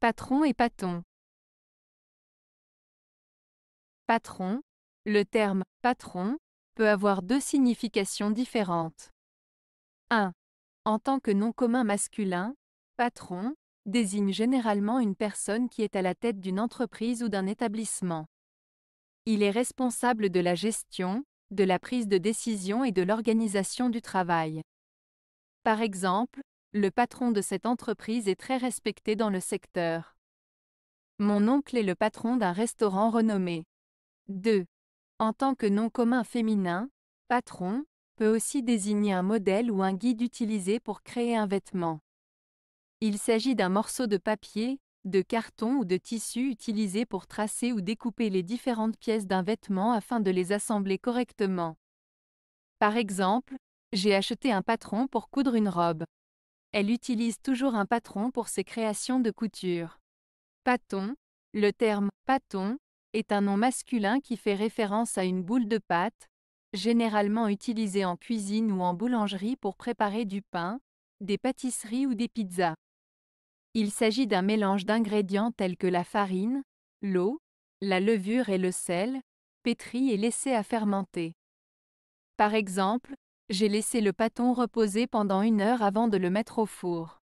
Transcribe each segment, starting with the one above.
Patron et patron. Patron. Le terme patron peut avoir deux significations différentes. 1. En tant que nom commun masculin, patron désigne généralement une personne qui est à la tête d'une entreprise ou d'un établissement. Il est responsable de la gestion, de la prise de décision et de l'organisation du travail. Par exemple, le patron de cette entreprise est très respecté dans le secteur. Mon oncle est le patron d'un restaurant renommé. 2. En tant que nom commun féminin, patron peut aussi désigner un modèle ou un guide utilisé pour créer un vêtement. Il s'agit d'un morceau de papier, de carton ou de tissu utilisé pour tracer ou découper les différentes pièces d'un vêtement afin de les assembler correctement. Par exemple, j'ai acheté un patron pour coudre une robe elle utilise toujours un patron pour ses créations de couture. Paton, le terme paton est un nom masculin qui fait référence à une boule de pâte, généralement utilisée en cuisine ou en boulangerie pour préparer du pain, des pâtisseries ou des pizzas. Il s'agit d'un mélange d'ingrédients tels que la farine, l'eau, la levure et le sel, pétri et laissé à fermenter. Par exemple, j'ai laissé le pâton reposer pendant une heure avant de le mettre au four.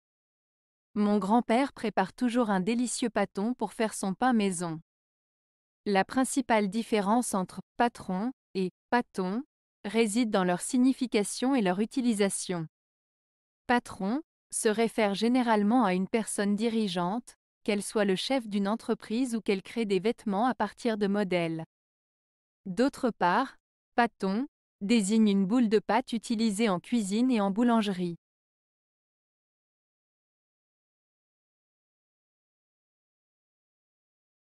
Mon grand-père prépare toujours un délicieux pâton pour faire son pain maison. La principale différence entre patron et pâton réside dans leur signification et leur utilisation. Patron se réfère généralement à une personne dirigeante, qu'elle soit le chef d'une entreprise ou qu'elle crée des vêtements à partir de modèles. D'autre part, pâton désigne une boule de pâte utilisée en cuisine et en boulangerie.